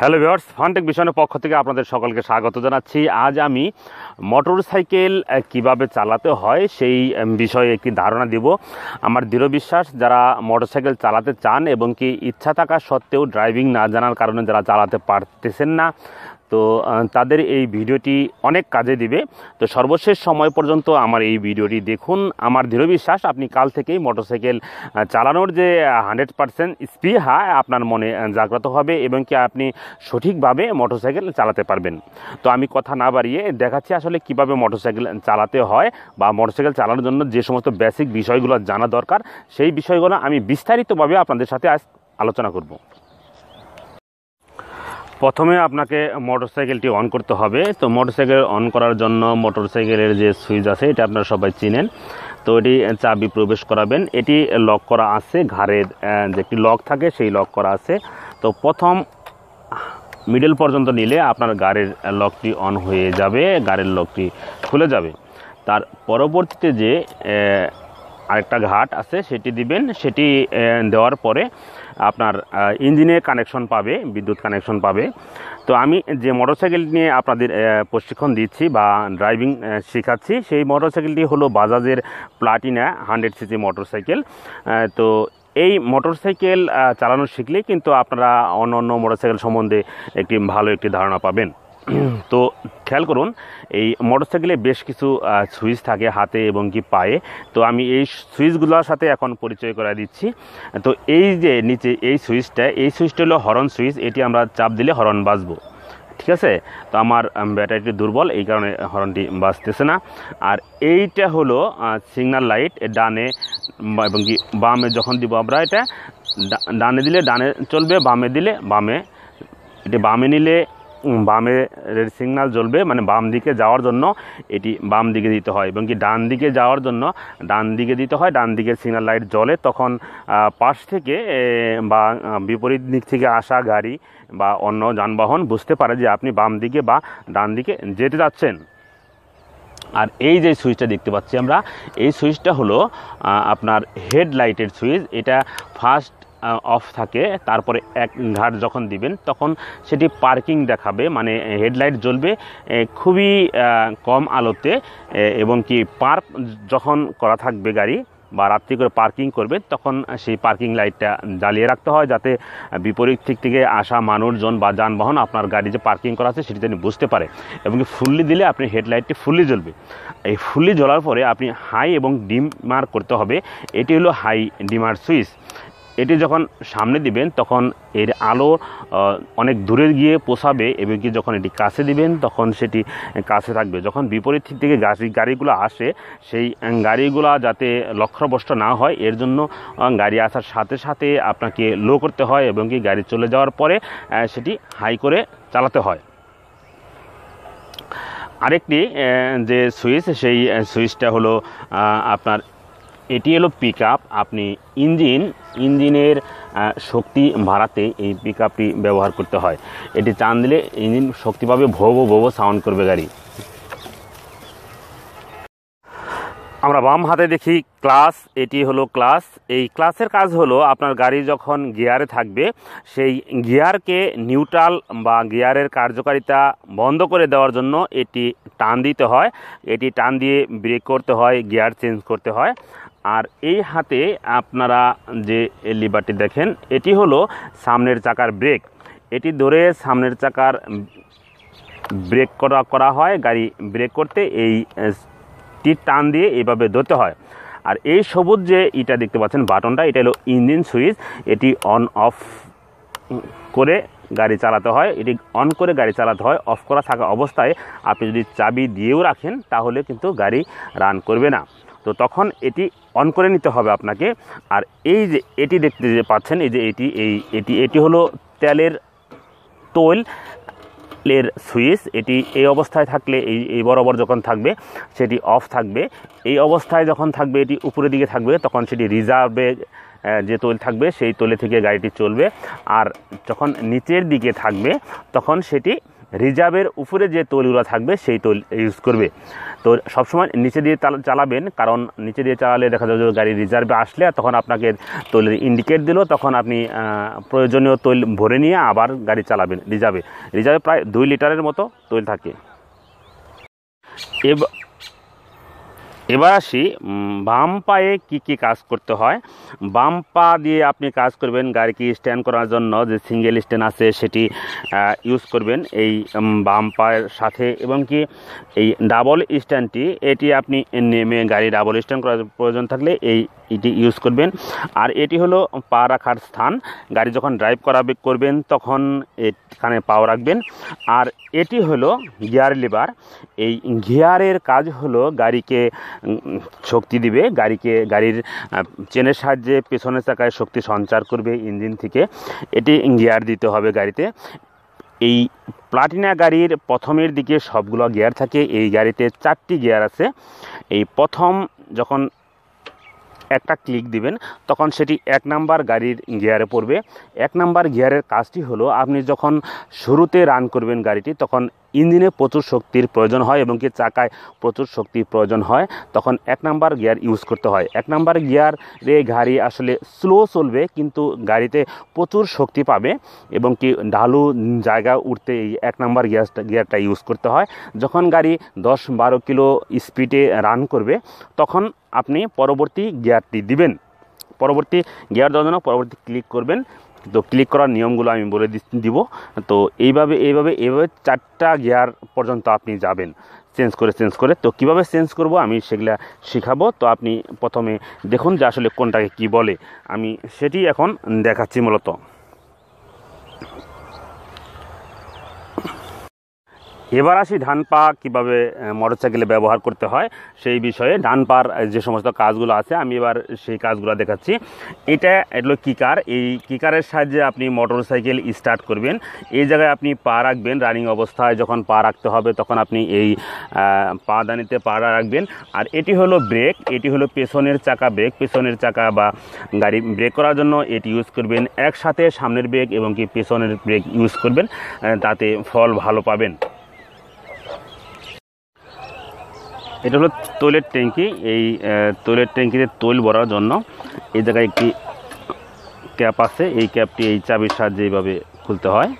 hello viewers ফানটেক বিষয়ের পক্ষ থেকে আপনাদের সকলকে স্বাগত জানাচ্ছি আজ আমি মোটর সাইকেল কীভাবে চালাতে হয় সেই বিষয়ে একটি ধারণা দিব আমার দৃঢ় বিশ্বাস যারা মোটর সাইকেল চালাতে চান এবং কি ইচ্ছা থাকা সত্ত্বেও ড্রাইভিং না জানার কারণে যারা চালাতে পারতেছেন না তো তাদের এই ভিডিওটি অনেক কাজে দিবে তো সর্বশেষ সময় পর্যন্ত আমার এই ভিডিওটি দেখুন আমার দৃঢ় বিশ্বাস আপনি কাল থেকেই মোটরসাইকেল চালানোর যে হান্ড্রেড পারসেন্ট হা আপনার মনে জাগ্রত হবে এবং কি আপনি সঠিকভাবে মোটরসাইকেল চালাতে পারবেন তো আমি কথা না বাড়িয়ে দেখাচ্ছি আসলে কিভাবে মোটরসাইকেল চালাতে হয় বা মোটরসাইকেল চালানোর জন্য যে সমস্ত বেসিক বিষয়গুলো জানা দরকার সেই বিষয়গুলো আমি বিস্তারিতভাবে আপনাদের সাথে আজ আলোচনা করব প্রথমে আপনাকে মোটরসাইকেলটি অন করতে হবে তো মোটরসাইকেল অন করার জন্য মোটরসাইকেলের যে সুইচ আছে এটা আপনারা সবাই চিনেন তো এটি চাবি প্রবেশ করাবেন এটি লক করা আছে ঘাড়ের যে একটি লক থাকে সেই লক করা আছে তো প্রথম মিডল পর্যন্ত নিলে আপনার গাড়ির লকটি অন হয়ে যাবে গাড়ির লকটি খুলে যাবে তার পরবর্তীতে যে আরেকটা ঘাট আছে সেটি দিবেন সেটি দেওয়ার পরে আপনার ইঞ্জিনে কানেকশন পাবে বিদ্যুৎ কানেকশন পাবে তো আমি যে মোটরসাইকেল নিয়ে আপনাদের প্রশিক্ষণ দিচ্ছি বা ড্রাইভিং শেখাচ্ছি সেই মোটরসাইকেলটি হলো বাজাজের প্লাটিনা হান্ড্রেড সিসি মোটরসাইকেল তো এই মোটরসাইকেল চালানো শিখলে কিন্তু আপনারা অন্য অন্য মোটরসাইকেল সম্বন্ধে একটি ভালো একটি ধারণা পাবেন তো খেয়াল করুন এই মোটরসাইকেলে বেশ কিছু সুইচ থাকে হাতে এবং কি পায়ে তো আমি এই সুইচগুলোর সাথে এখন পরিচয় করা দিচ্ছি তো এই যে নিচে এই সুইচটা এই সুইচটা হলো হরন সুইচ এটি আমরা চাপ দিলে হরন বাজবো ঠিক আছে তো আমার ব্যাটারিটি দুর্বল এই কারণে হর্নটি বাঁচতেছে না আর এইটা হলো সিগনাল লাইট ডানে এবং কি বামে যখন দিব আমরা এটা ডানে দিলে ডানে চলবে বামে দিলে বামে এটা বামে নিলে বামে রেড সিগনাল জ্বলবে মানে বাম দিকে যাওয়ার জন্য এটি বাম দিকে দিতে হয় এবং কি ডান দিকে যাওয়ার জন্য ডান দিকে দিতে হয় ডান দিকের সিগনাল লাইট জ্বলে তখন পাশ থেকে বা বিপরীত দিক থেকে আসা গাড়ি বা অন্য যানবাহন বুঝতে পারে যে আপনি বাম দিকে বা ডান দিকে যেতে যাচ্ছেন আর এই যে সুইচটা দেখতে পাচ্ছি আমরা এই সুইচটা হলো আপনার হেডলাইটের সুইচ এটা ফার্স্ট অফ থাকে তারপরে এক ঘাট যখন দিবেন তখন সেটি পার্কিং দেখাবে মানে হেডলাইট জ্বলবে খুবই কম আলোতে এবং কি পার্ক যখন করা থাকবে গাড়ি বা রাত্রি করে পার্কিং করবে তখন সেই পার্কিং লাইটটা জ্বালিয়ে রাখতে হয় যাতে বিপরীত দিক থেকে আসা মানুষজন বা যানবাহন আপনার গাড়ি যে পার্কিং করা আছে সেটি যেন বুঝতে পারে এবং ফুললি দিলে আপনি হেডলাইটটি ফুললি জ্বলবে এই ফুললি জ্বলার পরে আপনি হাই এবং ডিমার করতে হবে এটি হলো হাই ডিমার সুইচ এটি যখন সামনে দিবেন তখন এর আলো অনেক দূরে গিয়ে পোষাবে এবং কি যখন এটি কাছে দিবেন তখন সেটি কাছে থাকবে যখন বিপরীত দিক থেকে গাড়িগুলো আসে সেই গাড়িগুলো যাতে লক্ষ্যভ্রষ্ট না হয় এর জন্য গাড়ি আসার সাথে সাথে আপনাকে লো করতে হয় এবং কি গাড়ি চলে যাওয়ার পরে সেটি হাই করে চালাতে হয় আরেকটি যে সুইচ সেই সুইচটা হলো আপনার এটি হলো পিক আপনি ইঞ্জিন ইঞ্জিনের শক্তি বাড়াতে এই পিক ব্যবহার করতে হয় এটি চান দিলে ইঞ্জিন শক্তি পাবে ভব ভব সাউন্ড করবে গাড়ি আমরা বাম হাতে দেখি ক্লাস এটি হলো ক্লাস এই ক্লাসের কাজ হলো আপনার গাড়ি যখন গিয়ারে থাকবে সেই গিয়ারকে নিউট্রাল বা গিয়ারের কার্যকারিতা বন্ধ করে দেওয়ার জন্য এটি টান দিতে হয় এটি টান দিয়ে ব্রেক করতে হয় গিয়ার চেঞ্জ করতে হয় আর এই হাতে আপনারা যে লিভারটি দেখেন এটি হলো সামনের চাকার ব্রেক এটি ধরে সামনের চাকার ব্রেক করা করা হয় গাড়ি ব্রেক করতে এই টি টান দিয়ে এভাবে ধরতে হয় আর এই সবুজ যে এটা দেখতে পাচ্ছেন বাটনটা এটা হলো ইঞ্জিন সুইচ এটি অন অফ করে গাড়ি চালাতে হয় এটি অন করে গাড়ি চালাতে হয় অফ করা থাকা অবস্থায় আপনি যদি চাবি দিয়েও রাখেন তাহলে কিন্তু গাড়ি রান করবে না তো তখন এটি অন করে নিতে হবে আপনাকে আর এই যে এটি দেখতে যে পাচ্ছেন এই যে এটি এই এটি এটি হলো তেলের তৈল এর সুইচ এটি এই অবস্থায় থাকলে এই এই বরাবর যখন থাকবে সেটি অফ থাকবে এই অবস্থায় যখন থাকবে এটি উপরের দিকে থাকবে তখন সেটি রিজার্ভে যে তৈল থাকবে সেই তৈলে থেকে গাড়িটি চলবে আর যখন নিচের দিকে থাকবে তখন সেটি রিজার্ভের উপরে যে তৈলগুলো থাকবে সেই তৈল ইউজ করবে তো সবসময় নিচে দিয়ে চালাবেন কারণ নিচে দিয়ে চালালে দেখা যাবে গাড়ি রিজার্ভে আসলে তখন আপনাকে তৈলের ইন্ডিকেট দিল তখন আপনি প্রয়োজনীয় তৈল ভরে নিয়ে আবার গাড়ি চালাবেন রিজার্ভে রিজার্ভে প্রায় দুই লিটারের মতো তৈল থাকে এবার আসি বাম পায়ে কি কি কাজ করতে হয় বাম পা দিয়ে আপনি কাজ করবেন গাড়িকে স্ট্যান্ড করার জন্য যে সিঙ্গেল স্ট্যান্ড আছে সেটি ইউজ করবেন এই বাম পায়ের সাথে এবং কি এই ডাবল স্ট্যান্ডটি এটি আপনি নেমে গাড়ি ডাবল স্ট্যান্ড করার প্রয়োজন থাকলে এই এটি ইউজ করবেন আর এটি হলো পা রাখার স্থান গাড়ি যখন ড্রাইভ করাবে করবেন তখন এখানে পাও রাখবেন আর এটি হলো গিয়ার লিভার এই গিয়ারের কাজ হলো গাড়িকে শক্তি দিবে গাড়িকে গাড়ির চেনের সাহায্যে যে পেছনের চাকায় শক্তি সঞ্চার করবে ইঞ্জিন থেকে এটি গিয়ার দিতে হবে গাড়িতে এই প্লাটিনা গাড়ির প্রথমের দিকে সবগুলো গিয়ার থাকে এই গাড়িতে চারটি গিয়ার আছে এই প্রথম যখন একটা ক্লিক দিবেন তখন সেটি এক নাম্বার গাড়ির গিয়ারে পড়বে এক নাম্বার গিয়ারের কাজটি হলো আপনি যখন শুরুতে রান করবেন গাড়িটি তখন ইঞ্জিনে প্রচুর শক্তির প্রয়োজন হয় এবং কি চাকায় প্রচুর শক্তির প্রয়োজন হয় তখন এক নাম্বার গিয়ার ইউজ করতে হয় এক নাম্বার গিয়ারে গাড়ি আসলে স্লো চলবে কিন্তু গাড়িতে প্রচুর শক্তি পাবে এবং কি ঢালু জায়গা উঠতে এই এক নাম্বার গিয়ার গিয়ারটা ইউজ করতে হয় যখন গাড়ি দশ বারো কিলো স্পিডে রান করবে তখন আপনি পরবর্তী গিয়ারটি দিবেন পরবর্তী গিয়ার দেওয়ার জন্য পরবর্তী ক্লিক করবেন তো ক্লিক করার নিয়মগুলো আমি বলে দিব তো এইভাবে এইভাবে এইভাবে চারটা গিয়ার পর্যন্ত আপনি যাবেন চেঞ্জ করে চেঞ্জ করে তো কিভাবে চেঞ্জ করব আমি সেগুলা শেখাবো তো আপনি প্রথমে দেখুন যে আসলে কোনটাকে কি বলে আমি সেটি এখন দেখাচ্ছি মূলত এবার আসি ধান পা কীভাবে মোটরসাইকেলে ব্যবহার করতে হয় সেই বিষয়ে ধান পার যে সমস্ত কাজগুলো আছে আমি এবার সেই কাজগুলো দেখাচ্ছি এটা এগুলো কিকার এই কিকারের সাহায্যে আপনি মোটরসাইকেল স্টার্ট করবেন এই জায়গায় আপনি পা রাখবেন রানিং অবস্থায় যখন পা রাখতে হবে তখন আপনি এই পা দানিতে পা রাখবেন আর এটি হলো ব্রেক এটি হলো পেছনের চাকা ব্রেক পেছনের চাকা বা গাড়ি ব্রেক করার জন্য এটি ইউজ করবেন একসাথে সামনের ব্রেক এবং কি পেছনের ব্রেক ইউজ করবেন তাতে ফল ভালো পাবেন এটা হলো তৈলের ট্যাঙ্কি এই তৈলের ট্যাঙ্কিতে তৈল ভরার জন্য এই জায়গায় একটি ক্যাপ আছে এই ক্যাপটি এই চাবির সাহায্যে এইভাবে খুলতে হয়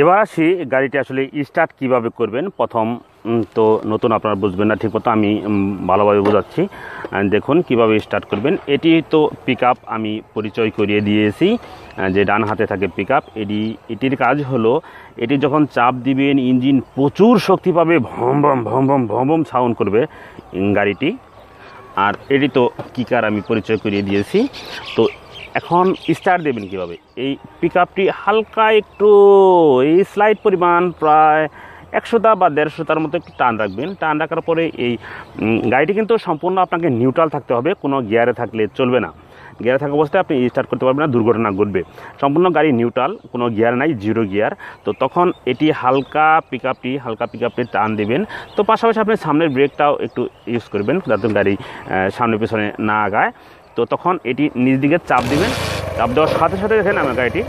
এবার আসি গাড়িটি আসলে স্টার্ট কিভাবে করবেন প্রথম তো নতুন আপনারা বুঝবেন না ঠিক মতো আমি ভালোভাবে বোঝাচ্ছি দেখুন কিভাবে স্টার্ট করবেন এটি তো পিক আমি পরিচয় করিয়ে দিয়েছি যে ডান হাতে থাকে পিক এটি এটির কাজ হলো এটি যখন চাপ দিবেন ইঞ্জিন প্রচুর শক্তি পাবে ভম ভম ভম ভম ভম ভম সাউন্ড করবে গাড়িটি আর এটি তো কিকার আমি পরিচয় করিয়ে দিয়েছি তো এখন স্টার্ট দেবেন কিভাবে এই পিক হালকা একটু এই স্লাইড পরিমাণ প্রায় একশোটা বা দেড়শোটার মতো একটু টান রাখবেন টান রাখার পরে এই গাড়িটি কিন্তু সম্পূর্ণ আপনাকে নিউট্রাল থাকতে হবে কোনো গিয়ারে থাকলে চলবে না গিয়ারে থাকা অবস্থায় আপনি স্টার্ট করতে পারবেন না দুর্ঘটনা ঘটবে সম্পূর্ণ গাড়ি নিউট্রাল কোনো গিয়ার নাই জিরো গিয়ার তো তখন এটি হালকা পিক আপটি হালকা পিক আপটি টান দেবেন তো পাশাপাশি আপনি সামনের ব্রেকটাও একটু ইউজ করবেন যাতে গাড়ি সামনে পেছনে না আগায় তো তখন এটি নিজ দিকে চাপ দেবেন চাপ দেওয়ার সাথে সাথে দেখেন আমার গাড়িটি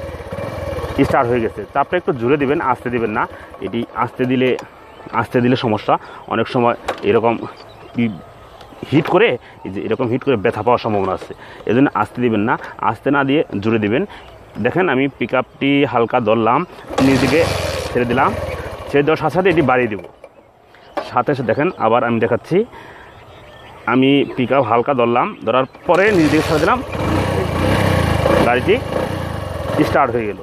স্টার্ট হয়ে গেছে তাপটা একটু জুড়ে দিবেন আসতে দিবেন না এটি আসতে দিলে আসতে দিলে সমস্যা অনেক সময় এরকম হিট করে যে এরকম হিট করে ব্যথা পাওয়ার সম্ভাবনা আছে এজন্য আসতে দিবেন না আসতে না দিয়ে জুড়ে দিবেন দেখেন আমি পিক আপটি হালকা ধরলাম নিজেকে ছেড়ে দিলাম ছেড়ে দেওয়ার সাথে সাথে এটি বাড়িয়ে দেবো সাথে সাথে দেখেন আবার আমি দেখাচ্ছি আমি পিক আপ হালকা ধরলাম ধরার পরে নিজেকে ছেড়ে দিলাম গাড়িটি স্টার্ট হয়ে গেল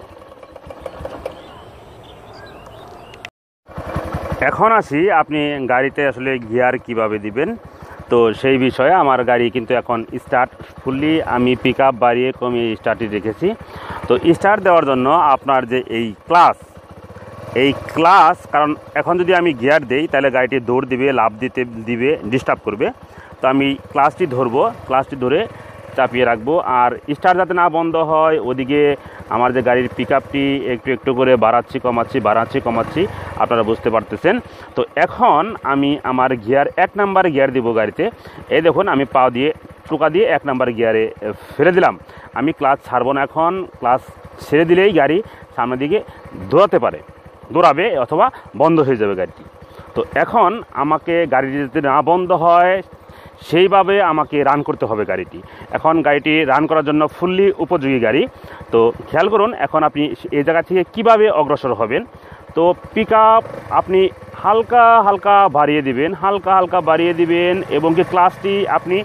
এখন আসি আপনি গাড়িতে আসলে গিয়ার কিভাবে দিবেন তো সেই বিষয়ে আমার গাড়ি কিন্তু এখন স্টার্ট ফুললি আমি পিক আপ বাড়িয়ে কমিয়ে স্টার্টে রেখেছি তো স্টার্ট দেওয়ার জন্য আপনার যে এই ক্লাস এই ক্লাস কারণ এখন যদি আমি গিয়ার দেই তাহলে গাড়িটি দৌড় দিবে লাভ দিতে দিবে ডিস্টার্ব করবে তো আমি ক্লাসটি ধরবো ক্লাসটি ধরে চাপিয়ে রাখবো আর স্টার যাতে না বন্ধ হয় ওদিকে আমার যে গাড়ির পিক একটু একটু করে বাড়াচ্ছি কমাচ্ছি বাড়াচ্ছি কমাচ্ছি আপনারা বুঝতে পারতেছেন তো এখন আমি আমার গিয়ার এক নাম্বার গিয়ার দিব গাড়িতে এই দেখুন আমি পা দিয়ে টোকা দিয়ে এক নাম্বার গিয়ারে ফেলে দিলাম আমি ক্লাস ছাড়বো না এখন ক্লাস ছেড়ে দিলেই গাড়ি সামনের দিকে দৌড়াতে পারে দৌড়াবে অথবা বন্ধ হয়ে যাবে গাড়িটি তো এখন আমাকে গাড়ি যদি না বন্ধ হয় সেইভাবে আমাকে রান করতে হবে গাড়িটি এখন গাড়িটি রান করার জন্য ফুললি উপযোগী গাড়ি তো খেয়াল করুন এখন আপনি এই জায়গা থেকে কিভাবে অগ্রসর হবেন তো পিক আপনি হালকা হালকা বাড়িয়ে দিবেন হালকা হালকা বাড়িয়ে দিবেন এবং কি ক্লাসটি আপনি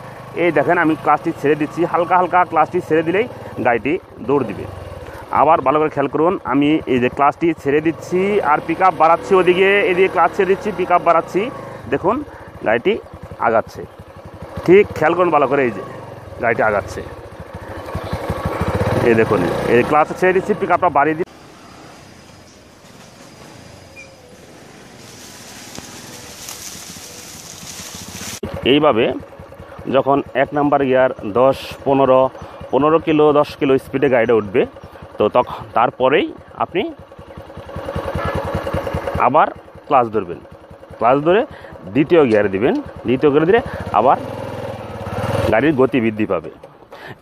এই দেখেন আমি ক্লাসটি ছেড়ে দিচ্ছি হালকা হালকা ক্লাসটি ছেড়ে দিলেই গাড়িটি দৌড় দিবে আবার ভালো করে খেয়াল করুন আমি এই যে ক্লাসটি ছেড়ে দিচ্ছি আর পিক বাড়াচ্ছি ওদিকে এদিকে ক্লাস ছেড়ে দিচ্ছি পিক বাড়াচ্ছি দেখুন গাড়িটি আগাচ্ছে ঠিক খেয়াল করুন ভালো করে এই যে গাড়িটা আগাচ্ছে এই দেখুন এই ক্লাস ছেড়ে দিচ্ছি পিক আপনার বাড়িয়ে দিন এইভাবে যখন এক নাম্বার গিয়ার দশ পনেরো পনেরো কিলো দশ কিলো স্পিডে গাড়িটা উঠবে তো তখন তারপরেই আপনি আবার ক্লাস ধরবেন ক্লাস ধরে দ্বিতীয় গিয়ারে দিবেন দ্বিতীয় গিয়ারে দিলে আবার গাড়ির গতি বৃদ্ধি পাবে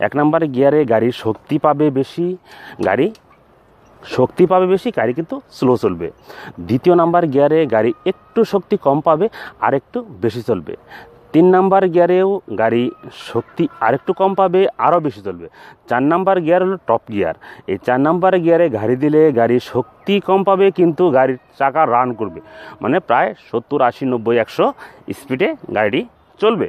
এক নম্বরে গিয়ারে গাড়ির শক্তি পাবে বেশি গাড়ি শক্তি পাবে বেশি গাড়ি কিন্তু স্লো চলবে দ্বিতীয় নাম্বার গিয়ারে গাড়ি একটু শক্তি কম পাবে আর একটু বেশি চলবে তিন নাম্বার গিয়ারেও গাড়ি শক্তি আরেকটু কম পাবে আরও বেশি চলবে চার নাম্বার গিয়ার হলো টপ গিয়ার এই চার নাম্বার গিয়ারে গাড়ি দিলে গাড়ি শক্তি কম পাবে কিন্তু গাড়ির চাকা রান করবে মানে প্রায় সত্তর আশি নব্বই একশো স্পিডে গাড়িটি চলবে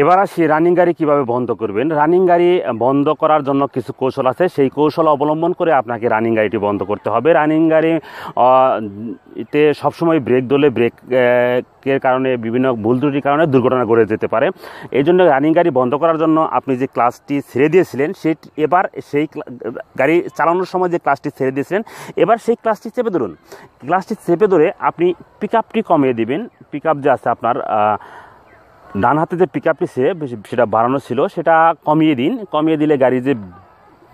এবার আসি রানিং গাড়ি কীভাবে বন্ধ করবেন রানিং গাড়ি বন্ধ করার জন্য কিছু কৌশল আছে সেই কৌশল অবলম্বন করে আপনাকে রানিং গাড়িটি বন্ধ করতে হবে রানিং গাড়ি সবসময় ব্রেক দলে ব্রেকের কারণে বিভিন্ন ভুল ত্রুটির কারণে দুর্ঘটনা ঘটে যেতে পারে এই জন্য রানিং গাড়ি বন্ধ করার জন্য আপনি যে ক্লাসটি ছেড়ে দিয়েছিলেন সে এবার সেই গাড়ি চালানোর সময় যে ক্লাসটি ছেড়ে দিয়েছিলেন এবার সেই ক্লাসটি চেপে ধরুন ক্লাসটি চেপে ধরে আপনি পিক আপটি কমিয়ে দিবেন পিক আপ যে আছে আপনার ডান হাতে যে পিক আপটি সে সেটা বাড়ানো ছিল সেটা কমিয়ে দিন কমিয়ে দিলে গাড়ির যে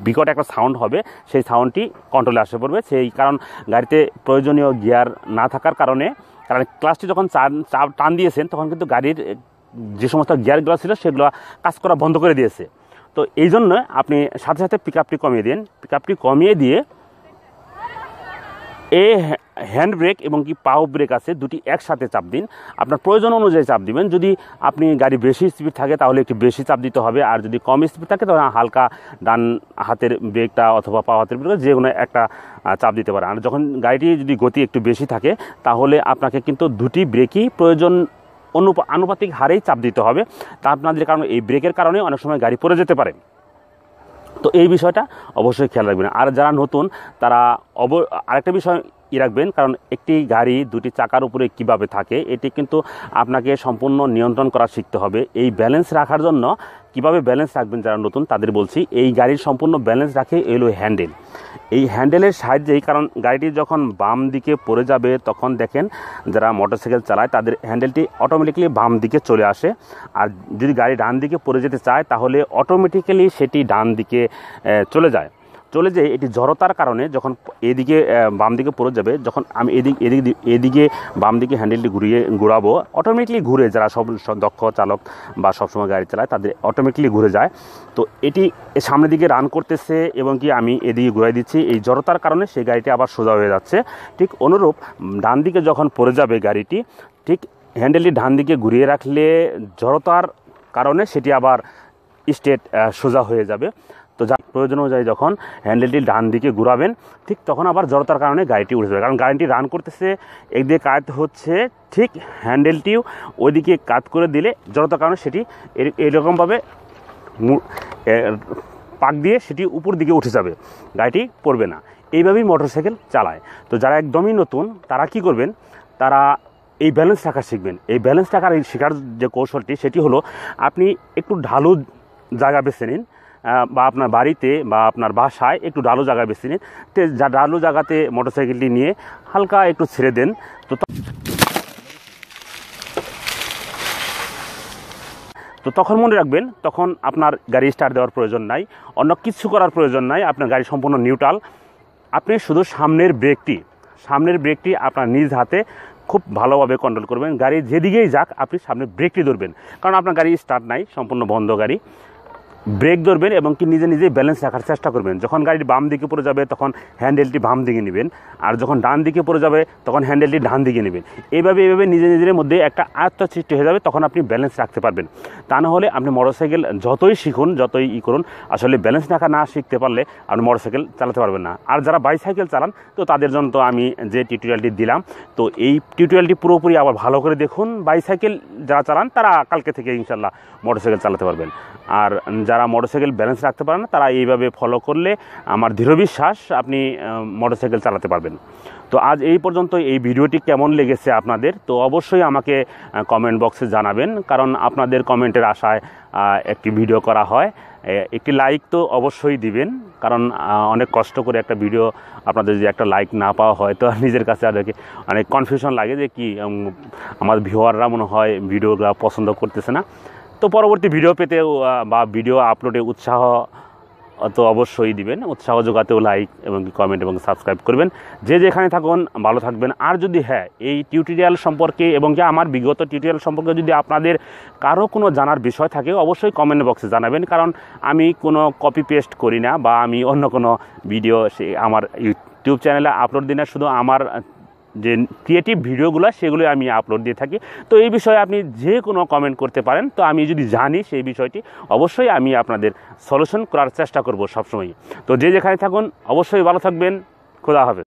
বিকট একটা সাউন্ড হবে সেই সাউন্ডটি কন্ট্রোলে আসে পড়বে সেই কারণ গাড়িতে প্রয়োজনীয় গিয়ার না থাকার কারণে কারণ ক্লাসটি যখন টান দিয়েছেন তখন কিন্তু গাড়ির যে সমস্ত গিয়ারগুলো ছিল সেগুলো কাজ করা বন্ধ করে দিয়েছে তো এই জন্য আপনি সাথে সাথে পিক আপটি কমিয়ে দিন পিক আপটি কমিয়ে দিয়ে এ হ্যান্ড ব্রেক এবং কি পাও ব্রেক আছে দুটি একসাথে চাপ দিন আপনার প্রয়োজন অনুযায়ী চাপ দিবেন যদি আপনি গাড়ি বেশি স্পিড থাকে তাহলে একটু বেশি চাপ দিতে হবে আর যদি কম স্পিড থাকে তাহলে হালকা ডান হাতের ব্রেকটা অথবা পাও হাতের ব্রেকটা যে কোনো একটা চাপ দিতে পারে আর যখন গাড়িটি যদি গতি একটু বেশি থাকে তাহলে আপনাকে কিন্তু দুটি ব্রেকই প্রয়োজন অনুপ আনুপাতিক হারেই চাপ দিতে হবে তা আপনাদের কারণে এই ব্রেকের কারণে অনেক সময় গাড়ি পড়ে যেতে পারে তো এই বিষয়টা অবশ্যই খেয়াল রাখবেন আর যারা নতুন তারা অব আরেকটা বিষয় ই রাখবেন কারণ একটি গাড়ি দুটি চাকার উপরে কিভাবে থাকে এটি কিন্তু আপনাকে সম্পূর্ণ নিয়ন্ত্রণ করা শিখতে হবে এই ব্যালেন্স রাখার জন্য কিভাবে ব্যালেন্স রাখবেন যারা নতুন তাদের বলছি এই গাড়ির সম্পূর্ণ ব্যালেন্স রাখে এলো হ্যান্ডেল এই হ্যান্ডেলের সাহায্যেই কারণ গাড়িটি যখন বাম দিকে পড়ে যাবে তখন দেখেন যারা মোটরসাইকেল চালায় তাদের হ্যান্ডেলটি অটোমেটিক্যালি বাম দিকে চলে আসে আর যদি গাড়ি ডান দিকে পড়ে যেতে চায় তাহলে অটোমেটিক্যালি সেটি ডান দিকে চলে যায় চলে যেয়ে এটি জড়তার কারণে যখন এদিকে বাম দিকে পড়ে যাবে যখন আমি এদিক এদিক এদিকে বাম দিকে হ্যান্ডেলটি ঘুরিয়ে ঘুরাবো অটোমেটিকলি ঘুরে যারা সব দক্ষ চালক বা সবসময় গাড়ি চালায় তাদের অটোমেটিকলি ঘুরে যায় তো এটি সামনের দিকে রান করতেছে এবং কি আমি এদিকে ঘুরাই দিচ্ছি এই জড়তার কারণে সেই গাড়িটি আবার সোজা হয়ে যাচ্ছে ঠিক অনুরূপ ডান দিকে যখন পড়ে যাবে গাড়িটি ঠিক হ্যান্ডেলটি ডান দিকে ঘুরিয়ে রাখলে জড়তার কারণে সেটি আবার স্টেট সোজা হয়ে যাবে তো যা প্রয়োজন অনুযায়ী যখন হ্যান্ডেলটি ডান দিকে ঘুরাবেন ঠিক তখন আবার জড়তার কারণে গাড়িটি উঠে যাবে কারণ গাড়িটি রান করতেছে একদিকে কাজ হচ্ছে ঠিক হ্যান্ডেলটিও ওইদিকে কাত করে দিলে জড়তার কারণে সেটি এরকমভাবে পাক দিয়ে সেটি উপর দিকে উঠে যাবে গাড়িটি পড়বে না এইভাবেই মোটরসাইকেল চালায় তো যারা একদমই নতুন তারা কি করবেন তারা এই ব্যালেন্স রাখা শিখবেন এই ব্যালেন্স রাখার এই শেখার যে কৌশলটি সেটি হলো আপনি একটু ঢালু জায়গা বেছে নিন বা আপনার বাড়িতে বা আপনার বাসায় একটু ডালু জায়গায় বেশি নিন যা ডালু জায়গাতে মোটরসাইকেলটি নিয়ে হালকা একটু ছেড়ে দেন তো তো তখন মনে রাখবেন তখন আপনার গাড়ি স্টার্ট দেওয়ার প্রয়োজন নাই অন্য কিছু করার প্রয়োজন নাই আপনার গাড়ি সম্পূর্ণ নিউট্রাল আপনি শুধু সামনের ব্রেকটি সামনের ব্রেকটি আপনার নিজ হাতে খুব ভালোভাবে কন্ট্রোল করবেন গাড়ি যেদিকেই যাক আপনি সামনের ব্রেকটি ধরবেন কারণ আপনার গাড়ি স্টার্ট নাই সম্পূর্ণ বন্ধ গাড়ি ব্রেক ধরবেন এবং কি নিজে নিজেই ব্যালেন্স রাখার চেষ্টা করবেন যখন গাড়িটি বাম দিকে পড়ে যাবে তখন হ্যান্ডেলটি বাম দিকে নেবেন আর যখন ডান দিকে পড়ে যাবে তখন হ্যান্ডেলটি ডান দিকে নেবেন এইভাবে এইভাবে নিজে নিজের মধ্যে একটা আয়ত্ত সৃষ্টি হয়ে যাবে তখন আপনি ব্যালেন্স রাখতে পারবেন তা না হলে আপনি মোটরসাইকেল যতই শিখুন যতই ই করুন আসলে ব্যালেন্স রাখা না শিখতে পারলে আপনি মোটরসাইকেল চালাতে পারবেন না আর যারা বাইসাইকেল চালান তো তাদের জন্য তো আমি যে টিউটোরিয়ালটি দিলাম তো এই টিউটোরিয়ালটি পুরোপুরি আবার ভালো করে দেখুন বাইসাইকেল যারা চালান তারা কালকে থেকে ইনশাল্লাহ মোটরসাইকেল চালাতে পারবেন আর যারা মোটরসাইকেল ব্যালেন্স রাখতে পারে না তারা এইভাবে ফলো করলে আমার দৃঢ় বিশ্বাস আপনি মোটরসাইকেল চালাতে পারবেন তো আজ এই পর্যন্ত এই ভিডিওটি কেমন লেগেছে আপনাদের তো অবশ্যই আমাকে কমেন্ট বক্সে জানাবেন কারণ আপনাদের কমেন্টের আশায় একটি ভিডিও করা হয় একটি লাইক তো অবশ্যই দিবেন কারণ অনেক কষ্ট করে একটা ভিডিও আপনাদের যদি একটা লাইক না পাওয়া হয় তো নিজের কাছে আরকে অনেক কনফিউশন লাগে যে কি আমার ভিউয়াররা মনে হয় ভিডিওগুলো পছন্দ করতেছে না তো পরবর্তী ভিডিও পেতে বা ভিডিও আপলোডে উৎসাহ তো অবশ্যই দিবেন উৎসাহ যোগাতেও লাইক এবং কমেন্ট এবং সাবস্ক্রাইব করবেন যে যেখানে থাকুন ভালো থাকবেন আর যদি হ্যাঁ এই টিউটোরিয়াল সম্পর্কে এবং যে আমার বিগত টিউটোরিয়াল সম্পর্কে যদি আপনাদের কারো কোনো জানার বিষয় থাকে অবশ্যই কমেন্ট বক্সে জানাবেন কারণ আমি কোনো কপি পেস্ট করি না বা আমি অন্য কোনো ভিডিও সে আমার ইউটিউব চ্যানেলে আপলোড দিই না শুধু আমার যে ক্রিয়েটিভ ভিডিওগুলো সেগুলো আমি আপলোড দিয়ে থাকি তো এই বিষয়ে আপনি যে কোনো কমেন্ট করতে পারেন তো আমি যদি জানি সেই বিষয়টি অবশ্যই আমি আপনাদের সলিউশন করার চেষ্টা করব সবসময় তো যে যেখানে থাকুন অবশ্যই ভালো থাকবেন খোদা হবে